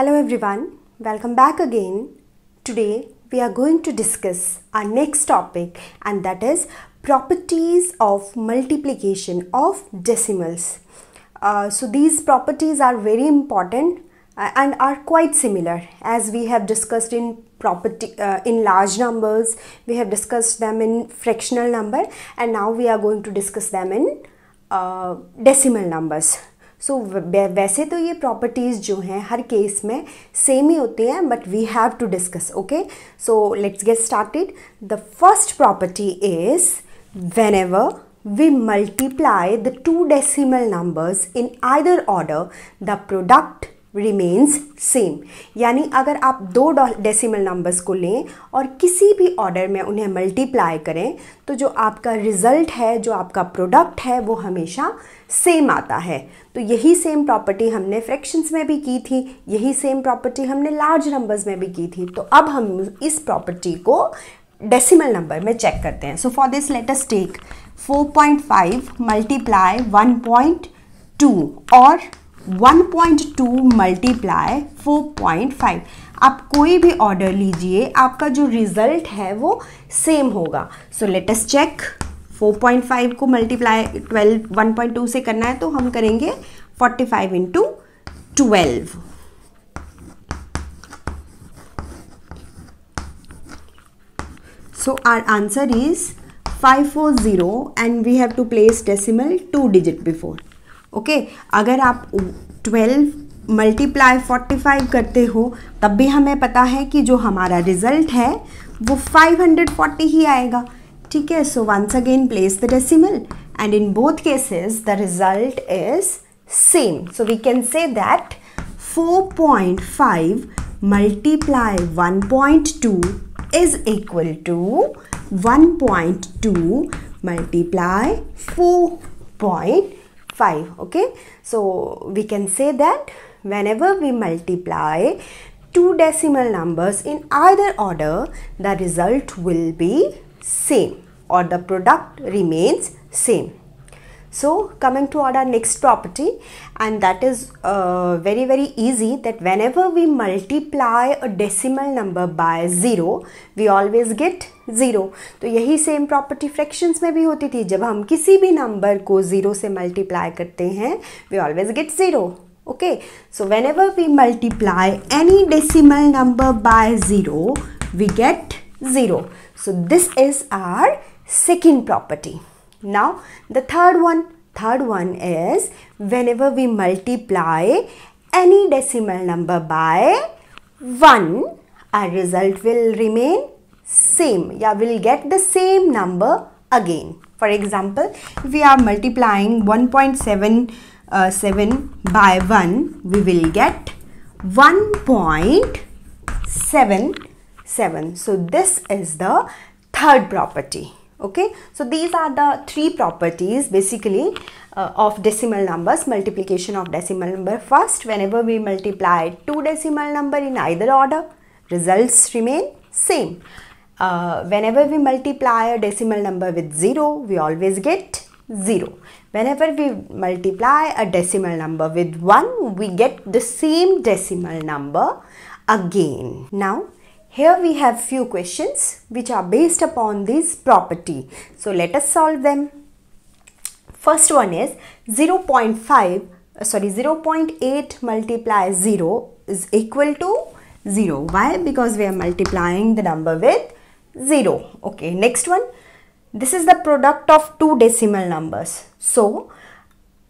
Hello everyone, welcome back again. Today we are going to discuss our next topic and that is properties of multiplication of decimals. Uh, so these properties are very important uh, and are quite similar as we have discussed in property uh, in large numbers we have discussed them in fractional number and now we are going to discuss them in uh, decimal numbers सो वैसे तो ये properties जो हैं हर case में same ही होती हैं but we have to discuss okay so let's get started the first property is whenever we multiply the two decimal numbers in either order the product remains same यानी अगर आप दो decimal numbers को लें और किसी भी order में उन्हें मल्टीप्लाई करें तो जो आपका रिज़ल्ट है जो आपका प्रोडक्ट है वो हमेशा सेम आता है तो यही सेम प्रॉपर्टी हमने फ्रैक्शंस में भी की थी यही सेम प्रॉपर्टी हमने लार्ज नंबर्स में भी की थी तो अब हम इस प्रॉपर्टी को डेसिमल नंबर में चेक करते हैं so for this take four point five multiply one point two और 1.2 मल्टीप्लाई 4.5 आप कोई भी ऑर्डर लीजिए आपका जो रिज़ल्ट है वो सेम होगा सो लेटेस्ट चेक 4.5 को मल्टीप्लाई 12 1.2 से करना है तो हम करेंगे 45 five into twelve so our answer is 540 and we have to place decimal two digit before okay अगर आप ट्वेल्व मल्टीप्लाई फोर्टी फाइव करते हो तब भी हमें पता है कि जो हमारा रिजल्ट है वो फाइव हंड्रेड फोर्टी ही आएगा ठीक है so once again place the decimal and in both cases the result is same so we can say that four point five multiply one point two is equal to one point two multiply four point 5 okay so we can say that whenever we multiply two decimal numbers in either order the result will be same or the product remains same so coming toward our next property and that is uh, very very easy that whenever we multiply a decimal number by 0 we always get zero तो यही same property fractions में भी होती थी जब हम किसी भी नंबर को ज़ीरो से मल्टीप्लाई करते हैं we always get zero okay so whenever we multiply any decimal number by zero we get zero so this is our second property Now the third one, third one is whenever we multiply any decimal number by 1, our result will remain same. Yeah, we'll get the same number again. For example, if we are multiplying 1.77 uh, by 1, we will get 1.77. So this is the third property okay so these are the three properties basically uh, of decimal numbers multiplication of decimal number first whenever we multiply two decimal number in either order results remain same uh, whenever we multiply a decimal number with 0 we always get 0 whenever we multiply a decimal number with 1 we get the same decimal number again now here we have few questions which are based upon this property. So let us solve them. First one is 0 0.5 sorry 0 0.8 multiplies 0 is equal to 0. Why? Because we are multiplying the number with 0. Okay, next one. This is the product of two decimal numbers. So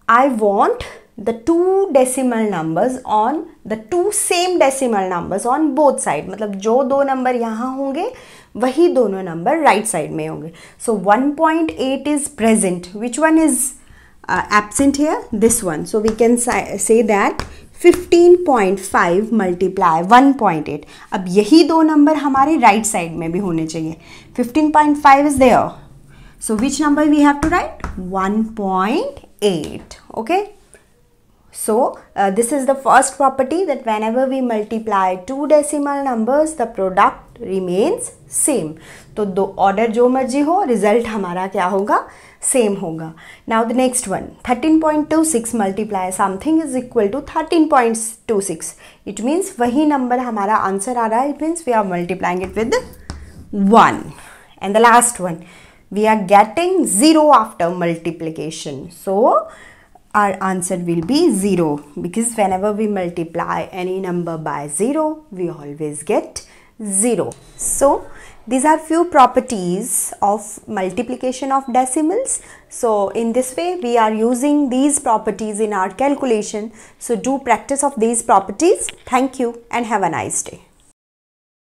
I want the two decimal numbers on the two same decimal numbers on both side मतलब जो दो number यहाँ होंगे वही दोनों number right side में होंगे so 1.8 is present which one is uh, absent here this one so we can say that 15.5 multiply 1.8 अब यही दो number हमारे right side में भी होने चाहिए 15.5 is there so which number we have to write 1.8 okay So uh, this is the first property that whenever we multiply two decimal numbers the product remains same. तो दो order जो मर्जी हो result हमारा क्या होगा सेम होगा now the next one 13.26 multiply something is equal to thirteen point two six it means वही नंबर हमारा आंसर आ रहा है it means we are multiplying it with one and the last one we are getting zero after multiplication so our answer will be 0 because whenever we multiply any number by 0 we always get 0 so these are few properties of multiplication of decimals so in this way we are using these properties in our calculation so do practice of these properties thank you and have a nice day